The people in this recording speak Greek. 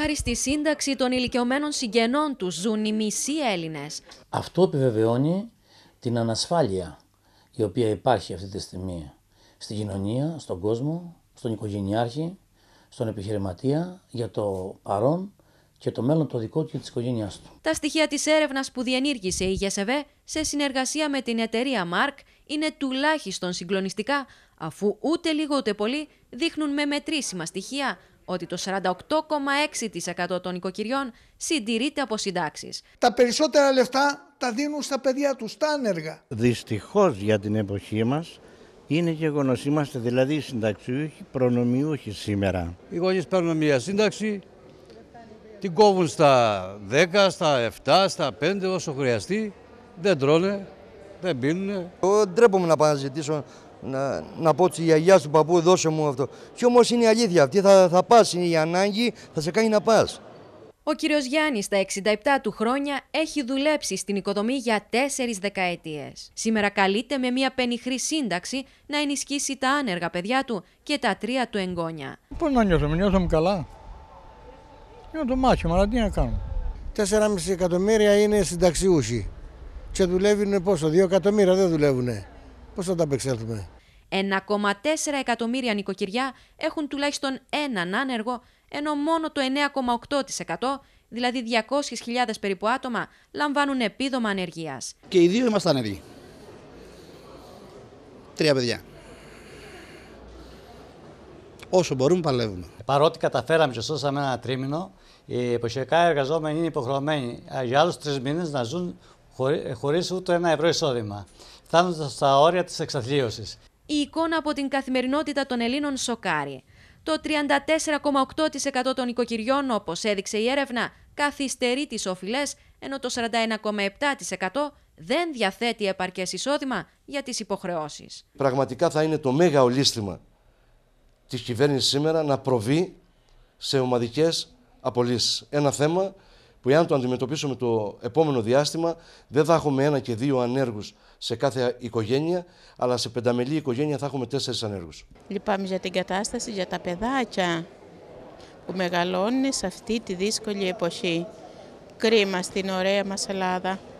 χάρη στη σύνταξη των ηλικιωμένων συγγενών τους ζουν οι μισοί Έλληνες. Αυτό επιβεβαιώνει την ανασφάλεια η οποία υπάρχει αυτή τη στιγμή στην κοινωνία, στον κόσμο, στον οικογενειάρχη, στον επιχειρηματία για το παρόν και το μέλλον το δικό του και της οικογένειάς του. Τα στοιχεία της έρευνας που διενήργησε η ΓΕΣΕΒΕ σε συνεργασία με την εταιρεία ΜΑΡΚ είναι τουλάχιστον συγκλονιστικά αφού ούτε λίγο ούτε πολύ δείχνουν με μετρήσιμα στοιχεία ότι το 48,6% των οικοκυριών συντηρείται από συντάξεις. Τα περισσότερα λεφτά τα δίνουν στα παιδιά τους, τα άνεργα. Δυστυχώς για την εποχή μας είναι γεγονός. Είμαστε δηλαδή συνταξιούχοι, προνομιούχοι σήμερα. Οι γονείς παίρνουν μια σύνταξη, την κόβουν στα 10, στα 7, στα 5 όσο χρειαστεί. Δεν τρώνε, δεν πίνουν. Εγώ ντρέπομαι να πάω να ζητήσω να, να πω τη γιαγιά του παππού, δώσε μου αυτό. Κι όμως είναι η αλήθεια αυτή. Θα, θα πας, είναι η ανάγκη, θα σε κάνει να πας. Ο κύριος Γιάννης στα 67 του χρόνια έχει δουλέψει στην οικοδομή για τέσσερις δεκαετίες. Σήμερα καλείται με μια πενιχρή σύνταξη να ενισχύσει τα άνεργα παιδιά του και τα τρία του εγγόνια. Πώς να νιώθουμε, νιώθουμε καλά. Είναι το μάχημα, αλλά τι να κάνουμε. μισή εκατομμύρια είναι συνταξιούχοι και δουλεύουν πόσο, 2 εκατομμύρια δεν δουλεύουνε. Πώς θα τα απεξέλθουμε. 1,4 εκατομμύρια νοικοκυριά έχουν τουλάχιστον έναν άνεργο, ενώ μόνο το 9,8% δηλαδή 200.000 περίπου άτομα λαμβάνουν επίδομα ανεργίας. Και οι δύο είμαστε ανεργοί. Τρία παιδιά. Όσο μπορούμε παλεύουμε. Παρότι καταφέραμε και σώσαμε ένα τρίμηνο, οι εποχιακά εργαζόμενοι είναι υποχρεωμένοι για άλλους τρεις μήνες να ζουν ε, χωρίς ούτε ένα ευρώ εισόδημα, φτάνοντας στα όρια της εξαθλίωσης. Η εικόνα από την καθημερινότητα των Ελλήνων σοκάρει. Το 34,8% των οικοκυριών, όπως έδειξε η έρευνα, καθυστερεί τις οφειλές, ενώ το 41,7% δεν διαθέτει επαρκές εισόδημα για τις υποχρεώσεις. Πραγματικά θα είναι το μέγα ολίσθημα της κυβέρνησης σήμερα να προβεί σε ομαδικές απολύσεις. Ένα θέμα που εάν το αντιμετωπίσουμε το επόμενο διάστημα δεν θα έχουμε ένα και δύο ανέργους σε κάθε οικογένεια, αλλά σε πενταμελή οικογένεια θα έχουμε τέσσερις ανέργους. Λυπάμαι για την κατάσταση για τα παιδάκια που μεγαλώνουν σε αυτή τη δύσκολη εποχή. Κρίμα στην ωραία μας Ελλάδα.